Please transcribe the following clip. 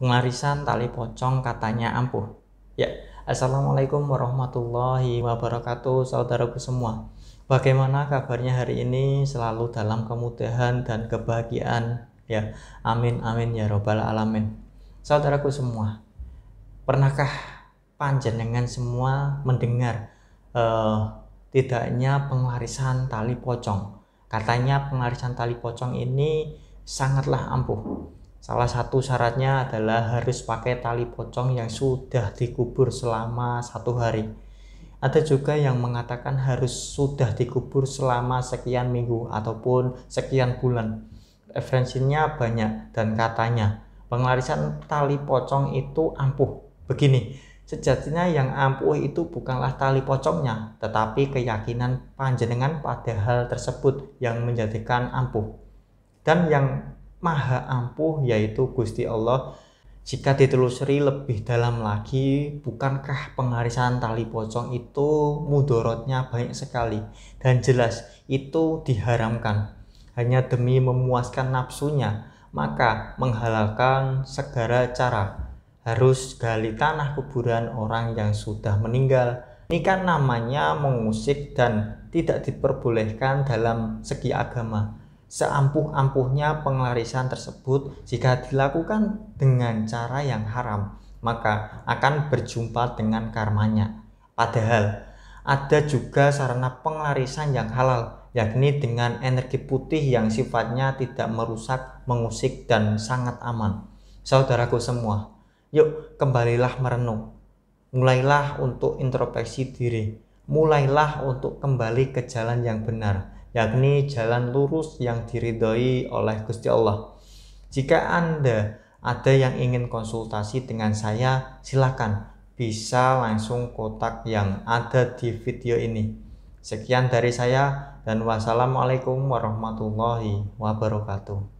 Pengarisan tali pocong katanya ampuh. Ya, Assalamualaikum warahmatullahi wabarakatuh saudaraku semua. Bagaimana kabarnya hari ini? Selalu dalam kemudahan dan kebahagiaan. Ya, amin amin ya robbal alamin. Saudaraku semua, pernahkah panjenengan semua mendengar uh, tidaknya pengarisan tali pocong? Katanya pengarisan tali pocong ini sangatlah ampuh Salah satu syaratnya adalah harus pakai tali pocong yang sudah dikubur selama satu hari. Ada juga yang mengatakan harus sudah dikubur selama sekian minggu ataupun sekian bulan. Referensinya banyak dan katanya penglarisan tali pocong itu ampuh. Begini, sejatinya yang ampuh itu bukanlah tali pocongnya, tetapi keyakinan panjenengan pada hal tersebut yang menjadikan ampuh. Dan yang maha ampuh yaitu Gusti Allah jika ditelusuri lebih dalam lagi bukankah pengarisan tali pocong itu mudorotnya banyak sekali dan jelas itu diharamkan hanya demi memuaskan nafsunya maka menghalalkan segala cara harus gali tanah kuburan orang yang sudah meninggal ini kan namanya mengusik dan tidak diperbolehkan dalam segi agama seampuh-ampuhnya penglarisan tersebut jika dilakukan dengan cara yang haram maka akan berjumpa dengan karmanya padahal ada juga sarana penglarisan yang halal yakni dengan energi putih yang sifatnya tidak merusak mengusik dan sangat aman saudaraku semua yuk kembalilah merenung mulailah untuk introspeksi diri mulailah untuk kembali ke jalan yang benar yakni jalan lurus yang diridhoi oleh Gusti Allah. Jika Anda ada yang ingin konsultasi dengan saya, silakan bisa langsung kotak yang ada di video ini. Sekian dari saya dan wassalamualaikum warahmatullahi wabarakatuh.